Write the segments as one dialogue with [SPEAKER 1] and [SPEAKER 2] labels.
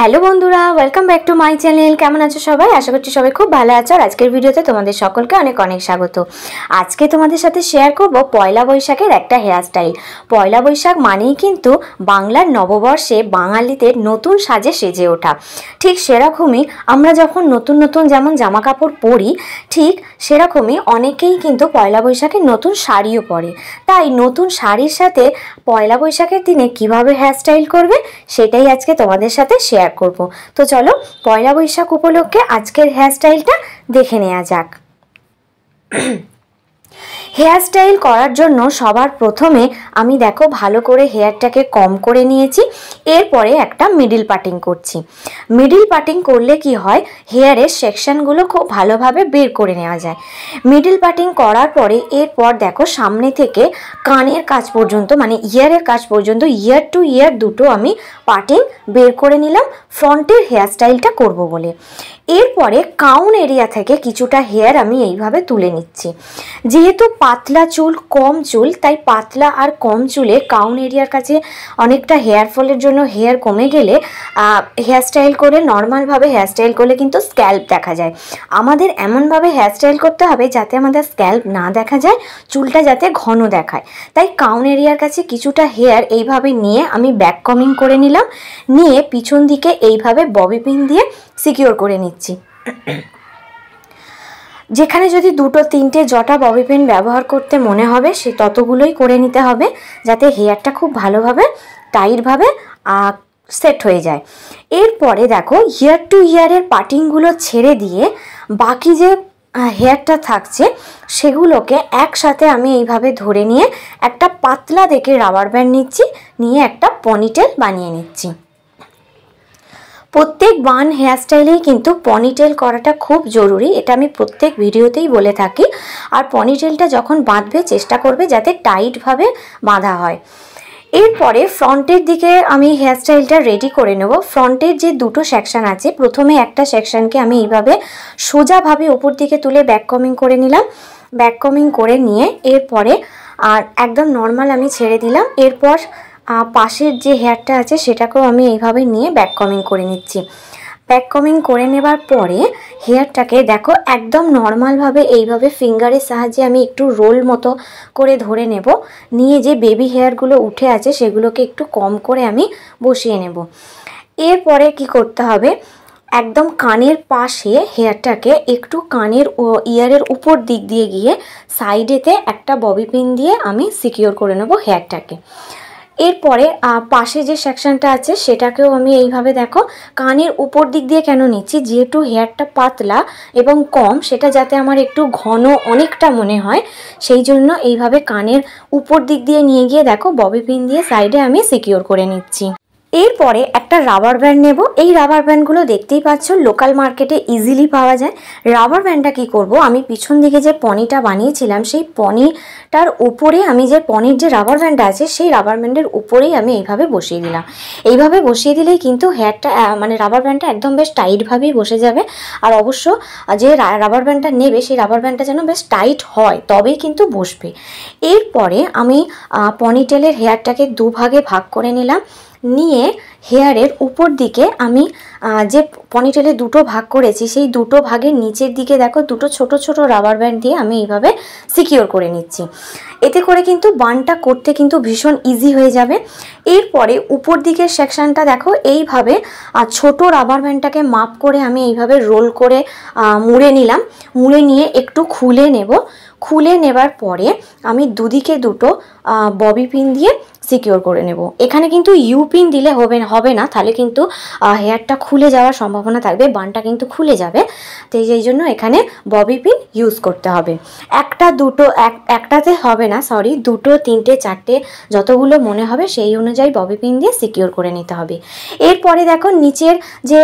[SPEAKER 1] hello বন্ধুরা welcome back to my channel কেমন আছো সবাই আশা করছি সবাই খুব ভালো আছো আর আজকের ভিডিওতে তোমাদের সকলকে অনেক অনেক স্বাগত আজকে তোমাদের সাথে শেয়ার করব পয়লা বৈশাখের একটা হেয়ারস্টাইল পয়লা বৈশাখ মানেই কিন্তু বাংলার নববর্ষে বাঙালিদের নতুন সাজে সেজে ওঠা ঠিক সেরকমই আমরা যখন নতুন নতুন যেমন জামা কাপড় পরি ঠিক সেরকমই অনেকেই কিন্তু পয়লা বৈশাখের নতুন শাড়িও পরে তাই নতুন শাড়ির সাথে পয়লা বৈশাখের দিনে কিভাবে হেয়ারস্টাইল করবে সেটাই আজকে তোমাদের সাথে শেয়ার শেয়ার করব তো চলো পয়লা বৈশাখ উপলক্ষে আজকের হেয়ারস্টাইলটা দেখে নেওয়া যাক হেয়ার স্টাইল করার জন্য সবার প্রথমে আমি দেখো ভালো করে হেয়ারটাকে কম করে নিয়েছি এরপরে একটা মিডিল পাটিং করছি মিডিল পাটিং করলে কি হয় হেয়ারের সেকশানগুলো খুব ভালোভাবে বের করে নেওয়া যায় মিডিল পাটিং করার পরে এরপর দেখো সামনে থেকে কানের কাজ পর্যন্ত মানে ইয়ারের কাজ পর্যন্ত ইয়ার টু ইয়ার দুটো আমি পাটিং বের করে নিলাম ফ্রন্টের হেয়ার স্টাইলটা করব বলে এরপরে কাউন এরিয়া থেকে কিছুটা হেয়ার আমি এইভাবে তুলে নিচ্ছি যেহেতু পাতলা চুল কম চুল তাই পাতলা আর কম চুলে কাউন এরিয়ার কাছে অনেকটা হেয়ার ফলের জন্য হেয়ার কমে গেলে হেয়ারস্টাইল করে নর্মালভাবে হেয়ারস্টাইল করলে কিন্তু স্ক্যাল্প দেখা যায় আমাদের এমনভাবে হেয়ারস্টাইল করতে হবে যাতে আমাদের স্ক্যাল্প না দেখা যায় চুলটা যাতে ঘন দেখায় তাই কাউন এরিয়ার কাছে কিছুটা হেয়ার এইভাবে নিয়ে আমি ব্যাক কমিং করে নিলাম নিয়ে পিছন দিকে এইভাবে ববি পিন দিয়ে সিকিওর করে নিচ্ছি যেখানে যদি দুটো তিনটে জটা ববি পেন ব্যবহার করতে মনে হবে সে ততগুলোই করে নিতে হবে যাতে হেয়ারটা খুব ভালোভাবে টাইটভাবে সেট হয়ে যায় এরপরে দেখো ইয়ার টু ইয়ারের পাটিংগুলো ছেড়ে দিয়ে বাকি যে হেয়ারটা থাকছে সেগুলোকে একসাথে আমি এইভাবে ধরে নিয়ে একটা পাতলা দেখে রাবার ব্যান্ড নিচ্ছি নিয়ে একটা পনিটেল বানিয়ে নিচ্ছি প্রত্যেক বান হেয়ারস্টাইলেই কিন্তু পনিটেল করাটা খুব জরুরি এটা আমি প্রত্যেক ভিডিওতেই বলে থাকি আর পনিটেলটা যখন বাঁধবে চেষ্টা করবে যাতে টাইটভাবে বাঁধা হয় এরপরে ফ্রন্টের দিকে আমি হেয়ারস্টাইলটা রেডি করে নেব ফ্রন্টের যে দুটো সেকশান আছে প্রথমে একটা সেকশানকে আমি এইভাবে সোজাভাবে ওপর দিকে তুলে ব্যাক কমিং করে নিলাম ব্যাক কমিং করে নিয়ে এরপরে আর একদম নর্মাল আমি ছেড়ে দিলাম এরপর পাশের যে হেয়ারটা আছে সেটাকেও আমি এইভাবে নিয়ে ব্যাক কমিং করে নিচ্ছি ব্যাক কমিং করে নেবার পরে হেয়ারটাকে দেখো একদম নর্মালভাবে এইভাবে ফিঙ্গারের সাহায্যে আমি একটু রোল মতো করে ধরে নেব নিয়ে যে বেবি হেয়ারগুলো উঠে আছে সেগুলোকে একটু কম করে আমি বসিয়ে নেব এরপরে কি করতে হবে একদম কানের পাশে হেয়ারটাকে একটু কানের ইয়ারের উপর দিক দিয়ে গিয়ে সাইডেতে একটা ববি পিন দিয়ে আমি সিকিওর করে নেব হেয়ারটাকে এরপরে পাশে যে সেকশানটা আছে সেটাকেও আমি এইভাবে দেখো কানের উপর দিক দিয়ে কেন নিচ্ছি যেহেতু হেয়ারটা পাতলা এবং কম সেটা যাতে আমার একটু ঘন অনেকটা মনে হয় সেই জন্য এইভাবে কানের উপর দিক দিয়ে নিয়ে গিয়ে দেখো ববি পিন দিয়ে সাইডে আমি সিকিওর করে নিচ্ছি এরপরে একটা রাবার ব্যান্ড নেব এই রাবার ব্যান্ডগুলো দেখতেই পাচ্ছ লোকাল মার্কেটে ইজিলি পাওয়া যায় রাবার ব্যান্ডটা কি করব আমি পিছন দিকে যে পনিটা বানিয়েছিলাম সেই পনিটার উপরে আমি যে পনির যে রাবার ব্যান্ডটা আছে সেই রাবার ব্যান্ডের উপরেই আমি এইভাবে বসিয়ে দিলাম এইভাবে বসিয়ে দিলেই কিন্তু হেয়ারটা মানে রাবার ব্যান্ডটা একদম বেশ টাইটভাবেই বসে যাবে আর অবশ্য যে রাবার ব্যান্ডটা নেবে সেই রাবার ব্যান্ডটা যেন বেশ টাইট হয় তবেই কিন্তু বসবে এরপরে আমি পনিটেলের হেয়ারটাকে দুভাগে ভাগ করে নিলাম নিয়ে হেয়ারের উপর দিকে আমি যে পনিটেলে দুটো ভাগ করেছি সেই দুটো ভাগের নিচের দিকে দেখো দুটো ছোট ছোট রাবার ব্যান্ড দিয়ে আমি এইভাবে সিকিওর করে নিচ্ছি এতে করে কিন্তু বানটা করতে কিন্তু ভীষণ ইজি হয়ে যাবে এরপরে উপর দিকের সেকশানটা দেখো এইভাবে ছোট রাবার ব্যান্ডটাকে মাপ করে আমি এইভাবে রোল করে মুড়ে নিলাম মুড়ে নিয়ে একটু খুলে নেব খুলে নেবার পরে আমি দুদিকে দুটো ববি পিন দিয়ে সিকিওর করে নেব এখানে কিন্তু ইউপিন দিলে হবে হবে না তাহলে কিন্তু হেয়ারটা খুলে যাওয়ার সম্ভাবনা থাকবে বানটা কিন্তু খুলে যাবে তো সেই জন্য এখানে ববি পিন ইউজ করতে হবে একটা দুটো এক একটাতে হবে না সরি দুটো তিনটে চারটে যতগুলো মনে হবে সেই অনুযায়ী ববি পিন দিয়ে সিকিওর করে নিতে হবে এরপরে দেখো নিচের যে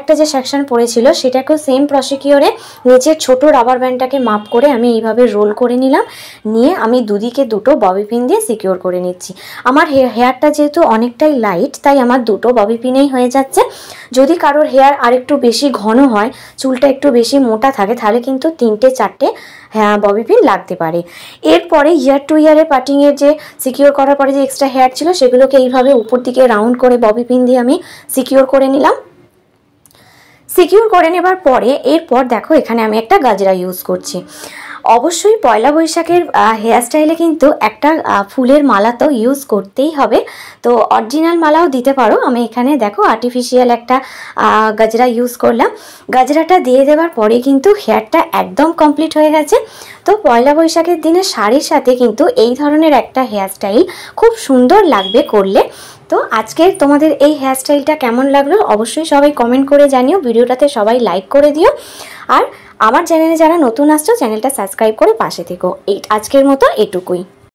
[SPEAKER 1] একটা যে সেকশন পড়েছিল সেটাকেও সেম প্রসিকিওরে নিচের ছোট রাবার ব্যান্ডটাকে মাপ করে আমি এইভাবে রোল করে নিলাম নিয়ে আমি দুদিকে দুটো ববি পিন দিয়ে সিকিওর করে নিতে দিচ্ছি আমার হেয়ারটা যেহেতু অনেকটাই লাইট তাই আমার দুটো ববি পিনেই হয়ে যাচ্ছে যদি কারোর হেয়ার আরেকটু বেশি ঘন হয় চুলটা একটু বেশি মোটা থাকে তাহলে কিন্তু তিনটে চারটে হ্যাঁ ববি পিন লাগতে পারে এরপরে ইয়ার টু ইয়ারের পার্টিংয়ের যে সিকিওর করার পরে যে এক্সট্রা হেয়ার ছিল সেগুলোকে এইভাবে উপর দিকে রাউন্ড করে ববি পিন দিয়ে আমি সিকিওর করে নিলাম সিকিউর করে নেবার পরে এরপর দেখো এখানে আমি একটা গাজরা ইউজ করছি অবশ্যই পয়লা বৈশাখের হেয়ারস্টাইলে কিন্তু একটা ফুলের মালা তো ইউজ করতেই হবে তো অরিজিনাল মালাও দিতে পারো আমি এখানে দেখো আর্টিফিশিয়াল একটা গাজরা ইউজ করলাম গাজরাটা দিয়ে দেওয়ার পরে কিন্তু হেয়ারটা একদম কমপ্লিট হয়ে গেছে তো পয়লা বৈশাখের দিনে শাড়ির সাথে কিন্তু এই ধরনের একটা হেয়ারস্টাইল খুব সুন্দর লাগবে করলে তো আজকে তোমাদের এই হেয়ারস্টাইলটা কেমন লাগলো অবশ্যই সবাই কমেন্ট করে জানিও ভিডিওটাতে সবাই লাইক করে দিও আর আমার চ্যানেলে যারা নতুন আসছো চ্যানেলটা সাবস্ক্রাইব করে পাশে থেকো এই আজকের মতো এটুকুই